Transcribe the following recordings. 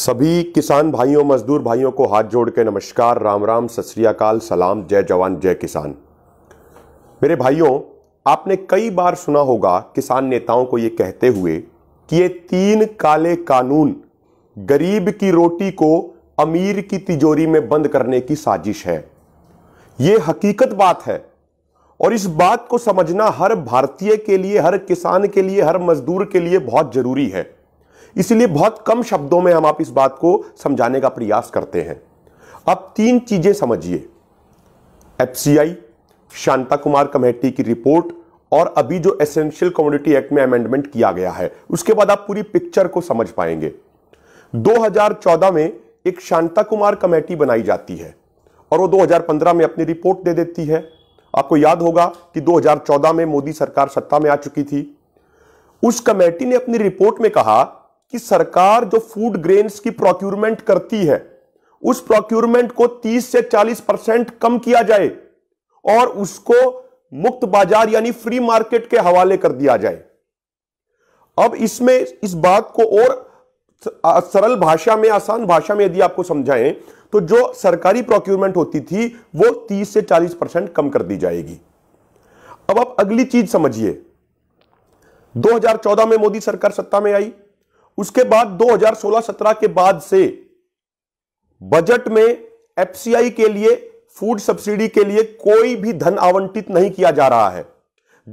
सभी किसान भाइयों मजदूर भाइयों को हाथ जोड़ के नमस्कार राम राम सत सलाम जय जवान जय किसान मेरे भाइयों आपने कई बार सुना होगा किसान नेताओं को ये कहते हुए कि ये तीन काले कानून गरीब की रोटी को अमीर की तिजोरी में बंद करने की साजिश है ये हकीकत बात है और इस बात को समझना हर भारतीय के लिए हर किसान के लिए हर मजदूर के लिए बहुत जरूरी है इसलिए बहुत कम शब्दों में हम आप इस बात को समझाने का प्रयास करते हैं अब तीन चीज़ें समझिए एफसीआई शांता कुमार कमेटी की रिपोर्ट और अभी जो एसेंशियल कम्युनिटी एक्ट में अमेंडमेंट किया गया है उसके बाद आप पूरी पिक्चर को समझ पाएंगे 2014 में एक शांता कुमार कमेटी बनाई जाती है और वो 2015 में अपनी रिपोर्ट दे देती है आपको याद होगा कि 2014 में मोदी सरकार सत्ता में आ चुकी थी उस कमेटी ने अपनी रिपोर्ट में कहा कि सरकार जो फूड ग्रेन्स की प्रोक्यूरमेंट करती है उस प्रोक्यूरमेंट को 30 से 40 परसेंट कम किया जाए और उसको मुक्त बाजार यानी फ्री मार्केट के हवाले कर दिया जाए अब इसमें इस बात को और सरल भाषा में आसान भाषा में यदि आपको समझाएं तो जो सरकारी प्रोक्यूरमेंट होती थी वो 30 से 40 परसेंट कम कर दी जाएगी अब आप अगली चीज समझिए 2014 में मोदी सरकार सत्ता में आई उसके बाद 2016-17 के बाद से बजट में एफसीआई के लिए फूड सब्सिडी के लिए कोई भी धन आवंटित नहीं किया जा रहा है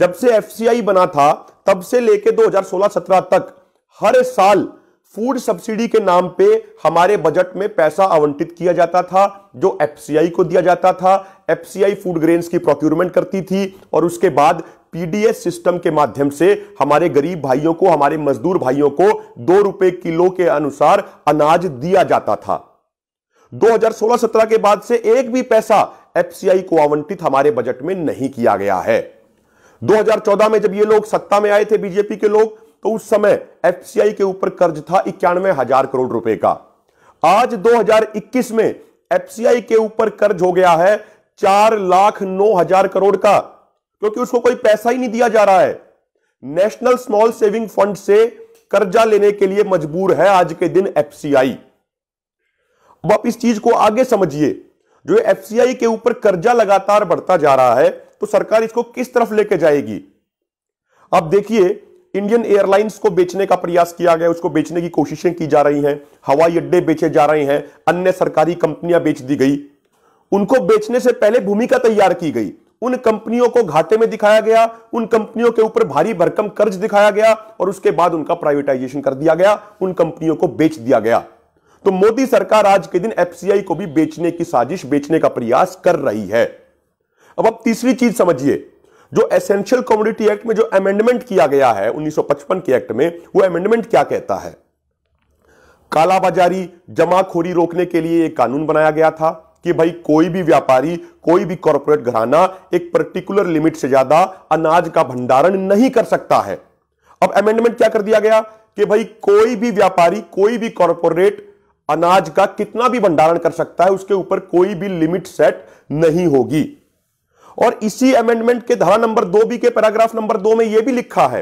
जब से एफसीआई बना था तब से लेके 2016-17 तक हर साल फूड सब्सिडी के नाम पे हमारे बजट में पैसा आवंटित किया जाता था जो एफसीआई को दिया जाता था एफसीआई फूड ग्रेन्स की प्रोक्यूरमेंट करती थी और उसके बाद पीडीएस सिस्टम के माध्यम से हमारे गरीब भाइयों को हमारे मजदूर भाइयों को दो रुपए किलो के अनुसार अनाज दिया जाता था 2016-17 के बाद से एक भी पैसा एफसीआई को आवंटित हमारे बजट में नहीं किया गया है 2014 में जब ये लोग सत्ता में आए थे बीजेपी के लोग तो उस समय एफसीआई के ऊपर कर्ज था इक्यानवे हजार करोड़ रुपए का आज 2021 में एफसीआई के ऊपर कर्ज हो गया है चार लाख नौ हजार करोड़ का क्योंकि उसको कोई पैसा ही नहीं दिया जा रहा है नेशनल स्मॉल सेविंग फंड से कर्जा लेने के लिए मजबूर है आज के दिन एफसीआई अब आप इस चीज को आगे समझिए जो एफसीआई के ऊपर कर्जा लगातार बढ़ता जा रहा है तो सरकार इसको किस तरफ लेके जाएगी अब देखिए इंडियन एयरलाइंस को बेचने का प्रयास किया गया उसको बेचने की कोशिशें की जा रही हैं हवाई अड्डे बेचे जा रहे हैं अन्य सरकारी कंपनियां बेच दी गई उनको बेचने से पहले भूमिका तैयार की गई उन कंपनियों को घाटे में दिखाया गया उन कंपनियों के ऊपर भारी भरकम कर्ज दिखाया गया और उसके बाद उनका प्राइवेटाइजेशन कर दिया गया उन कंपनियों को बेच दिया गया तो मोदी सरकार आज के दिन एफसीआई को भी बेचने की साजिश बेचने का प्रयास कर रही है अब अब तीसरी चीज समझिए जो एसेंशियल कम्युनिटी एक्ट में जो अमेंडमेंट किया गया है 1955 के एक्ट में वो अमेंडमेंट क्या कहता है कालाबाजारी जमाखोरी रोकने के लिए एक कानून बनाया गया था कि भाई कोई भी व्यापारी कोई भी कॉरपोरेट घराना एक पर्टिकुलर लिमिट से ज्यादा अनाज का भंडारण नहीं कर सकता है अब अमेंडमेंट क्या कर दिया गया कि भाई कोई भी व्यापारी कोई भी कॉरपोरेट अनाज का कितना भी भंडारण कर सकता है उसके ऊपर कोई भी लिमिट सेट नहीं होगी और इसी अमेंडमेंट के धारा नंबर दो बी के पैराग्राफ नंबर दो में यह भी लिखा है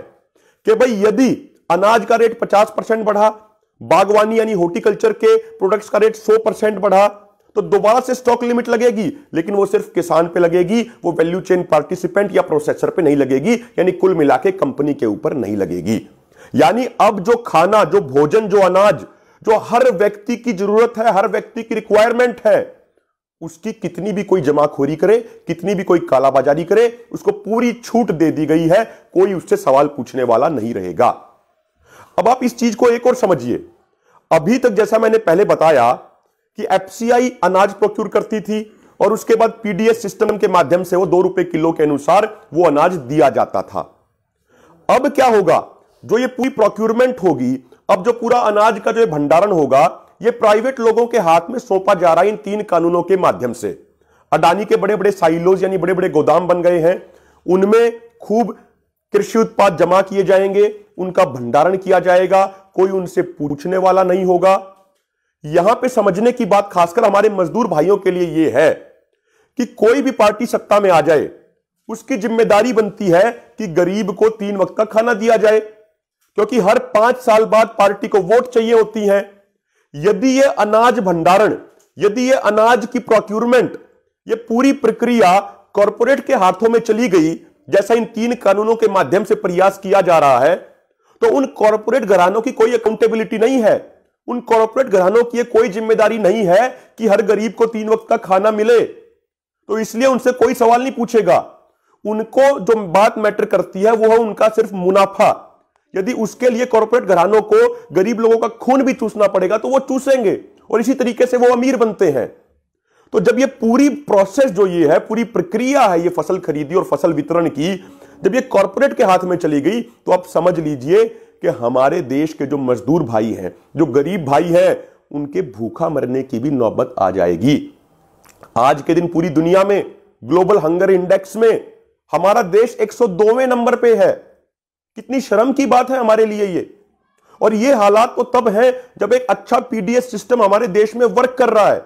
कि भाई यदि अनाज का रेट 50 परसेंट बढ़ा बागवानी यानी हॉर्टिकल्चर के प्रोडक्ट्स का रेट 100 परसेंट बढ़ा तो दोबारा से स्टॉक लिमिट लगेगी लेकिन वो सिर्फ किसान पे लगेगी वो वैल्यू चेन पार्टिसिपेंट या प्रोसेसर पे नहीं लगेगी यानी कुल मिला के कंपनी के ऊपर नहीं लगेगी यानी अब जो खाना जो भोजन जो अनाज जो हर व्यक्ति की जरूरत है हर व्यक्ति की रिक्वायरमेंट है उसकी कितनी भी कोई जमाखोरी करे कितनी भी कोई कालाबाजारी करे उसको पूरी छूट दे दी गई है कोई उससे सवाल पूछने वाला नहीं रहेगा अब आप इस चीज को एक और समझिए अभी तक जैसा मैंने पहले बताया कि एफसीआई अनाज प्रोक्यूर करती थी और उसके बाद पीडीएस सिस्टम के माध्यम से वो दो रुपए किलो के अनुसार वो अनाज दिया जाता था अब क्या होगा जो ये पूरी प्रोक्यूरमेंट होगी अब जो पूरा अनाज का जो भंडारण होगा ये प्राइवेट लोगों के हाथ में सौंपा जा रहा है इन तीन कानूनों के माध्यम से अडानी के बड़े बड़े साइलोज यानी बड़े बड़े गोदाम बन गए हैं उनमें खूब कृषि उत्पाद जमा किए जाएंगे उनका भंडारण किया जाएगा कोई उनसे पूछने वाला नहीं होगा यहां पे समझने की बात खासकर हमारे मजदूर भाइयों के लिए यह है कि कोई भी पार्टी सत्ता में आ जाए उसकी जिम्मेदारी बनती है कि गरीब को तीन वक्त का खाना दिया जाए क्योंकि हर पांच साल बाद पार्टी को वोट चाहिए होती हैं यदि यह अनाज भंडारण यदि यह अनाज की प्रोक्यूरमेंट यह पूरी प्रक्रिया कॉरपोरेट के हाथों में चली गई जैसा इन तीन कानूनों के माध्यम से प्रयास किया जा रहा है तो उन कॉरपोरेट घरानों की कोई अकाउंटेबिलिटी नहीं है उन कॉरपोरेट घरानों की कोई जिम्मेदारी नहीं है कि हर गरीब को तीन वक्त का खाना मिले तो इसलिए उनसे कोई सवाल नहीं पूछेगा उनको जो बात मैटर करती है वो है उनका सिर्फ मुनाफा यदि उसके लिए कॉरपोरेट घरानों को गरीब लोगों का खून भी चूसना पड़ेगा तो वो चूसेंगे और इसी तरीके से वो अमीर बनते हैं तो जब ये पूरी प्रोसेस जो ये है पूरी प्रक्रिया है ये फसल खरीदी और फसल वितरण की जब ये कॉरपोरेट के हाथ में चली गई तो आप समझ लीजिए कि हमारे देश के जो मजदूर भाई हैं जो गरीब भाई हैं उनके भूखा मरने की भी नौबत आ जाएगी आज के दिन पूरी दुनिया में ग्लोबल हंगर इंडेक्स में हमारा देश 102वें नंबर पे है कितनी शर्म की बात है हमारे लिए ये और ये हालात तो तब हैं जब एक अच्छा पीडीएस सिस्टम हमारे देश में वर्क कर रहा है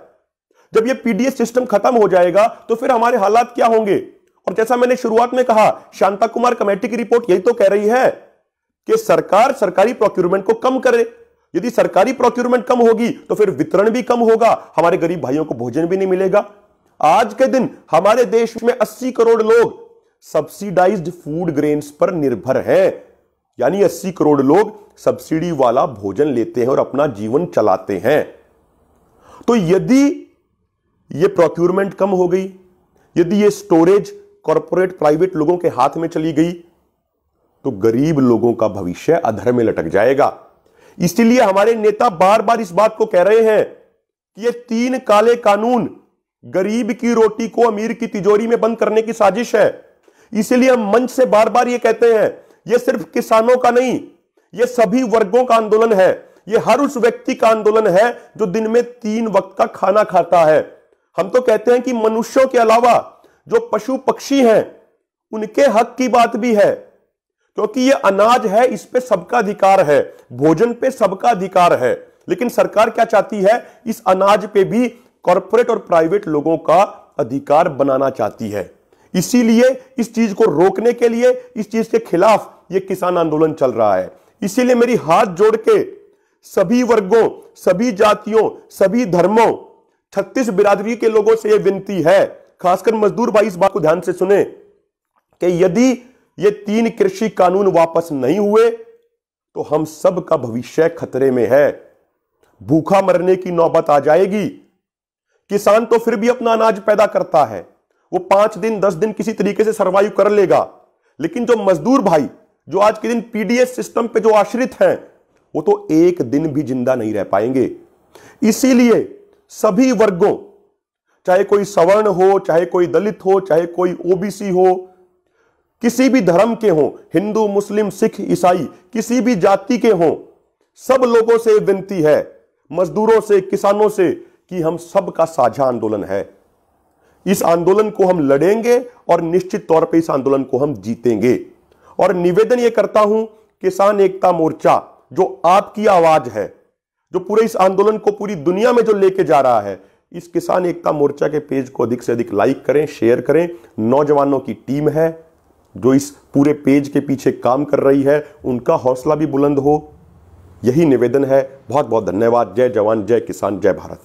जब ये पीडीएस सिस्टम खत्म हो जाएगा तो फिर हमारे हालात क्या होंगे और जैसा मैंने शुरुआत में कहा शांता कुमार कमेटी की रिपोर्ट यही तो कह रही है कि सरकार सरकारी प्रोक्यूरमेंट को कम करे यदि सरकारी प्रोक्यूरमेंट कम होगी तो फिर वितरण भी कम होगा हमारे गरीब भाइयों को भोजन भी नहीं मिलेगा आज के दिन हमारे देश में 80 करोड़ लोग सब्सिडाइज्ड फूड ग्रेन्स पर निर्भर हैं यानी 80 करोड़ लोग सब्सिडी वाला भोजन लेते हैं और अपना जीवन चलाते हैं तो यदि ये प्रोक्यूरमेंट कम हो गई यदि ये स्टोरेज कॉरपोरेट प्राइवेट लोगों के हाथ में चली गई तो गरीब लोगों का भविष्य अधर में लटक जाएगा इसलिए हमारे नेता बार बार इस बात को कह रहे हैं कि ये तीन काले कानून गरीब की रोटी को अमीर की तिजोरी में बंद करने की साजिश है इसीलिए हम मंच से बार बार ये कहते हैं ये सिर्फ किसानों का नहीं ये सभी वर्गों का आंदोलन है ये हर उस व्यक्ति का आंदोलन है जो दिन में तीन वक्त का खाना खाता है हम तो कहते हैं कि मनुष्यों के अलावा जो पशु पक्षी हैं उनके हक की बात भी है क्योंकि ये अनाज है इस पे सबका अधिकार है भोजन पे सबका अधिकार है लेकिन सरकार क्या चाहती है इस अनाज पे भी कॉरपोरेट और प्राइवेट लोगों का अधिकार बनाना चाहती है इसीलिए इस चीज को रोकने के लिए इस चीज के खिलाफ ये किसान आंदोलन चल रहा है इसीलिए मेरी हाथ जोड़ के सभी वर्गों सभी जातियों सभी धर्मों छत्तीस बिरादरी के लोगों से यह विनती है खासकर मजदूर भाई इस बात को ध्यान से सुने कि यदि ये तीन कृषि कानून वापस नहीं हुए तो हम सब का भविष्य खतरे में है भूखा मरने की नौबत आ जाएगी किसान तो फिर भी अपना अनाज पैदा करता है वो पांच दिन दस दिन किसी तरीके से सर्वाइव कर लेगा लेकिन जो मजदूर भाई जो आज के दिन पीडीएस सिस्टम पे जो आश्रित हैं वो तो एक दिन भी जिंदा नहीं रह पाएंगे इसीलिए सभी वर्गों चाहे कोई सवर्ण हो चाहे कोई दलित हो चाहे कोई ओबीसी हो किसी भी धर्म के हों हिंदू मुस्लिम सिख ईसाई किसी भी जाति के हों सब लोगों से विनती है मजदूरों से किसानों से कि हम सब का साझा आंदोलन है इस आंदोलन को हम लड़ेंगे और निश्चित तौर पे इस आंदोलन को हम जीतेंगे और निवेदन ये करता हूं किसान एकता मोर्चा जो आपकी आवाज है जो पूरे इस आंदोलन को पूरी दुनिया में जो लेके जा रहा है इस किसान एकता मोर्चा के पेज को अधिक से अधिक लाइक करें शेयर करें नौजवानों की टीम है जो इस पूरे पेज के पीछे काम कर रही है उनका हौसला भी बुलंद हो यही निवेदन है बहुत बहुत धन्यवाद जय जवान जय किसान जय भारत